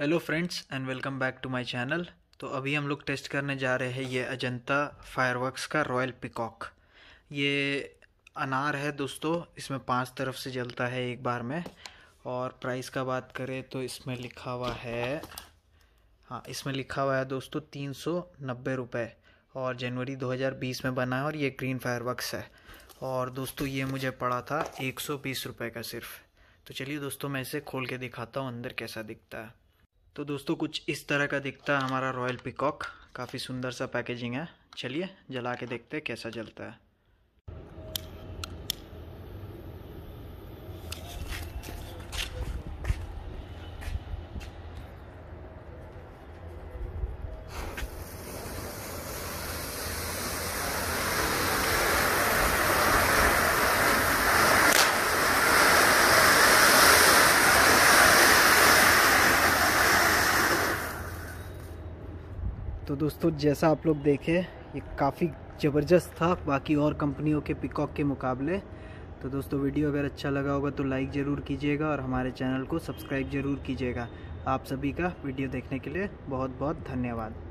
hello friends and welcome back to my channel तो अभी हम लोग टेस्ट करने जा रहे हैं ये अजंता फायरवर्क्स का रॉयल पिकॉक ये अनार है दोस्तों इसमें पांच तरफ से जलता है एक बार में और प्राइस का बात करें तो इसमें लिखा हुआ है हाँ इसमें लिखा हुआ है दोस्तों तीन सौ नब्बे रुपये और जनवरी दो में बना है और ये ग्रीन फायर है और दोस्तों ये मुझे पड़ा था एक सौ बीस रुपये का सिर्फ तो चलिए दोस्तों मैं इसे खोल के दिखाता हूँ अंदर कैसा दिखता है तो दोस्तों कुछ इस तरह का दिखता है हमारा रॉयल पिकॉक काफ़ी सुंदर सा पैकेजिंग है चलिए जला के देखते हैं कैसा जलता है तो दोस्तों जैसा आप लोग देखे ये काफ़ी ज़बरदस्त था बाकी और कंपनियों के पिकॉक के मुकाबले तो दोस्तों वीडियो अगर अच्छा लगा होगा तो लाइक ज़रूर कीजिएगा और हमारे चैनल को सब्सक्राइब ज़रूर कीजिएगा आप सभी का वीडियो देखने के लिए बहुत बहुत धन्यवाद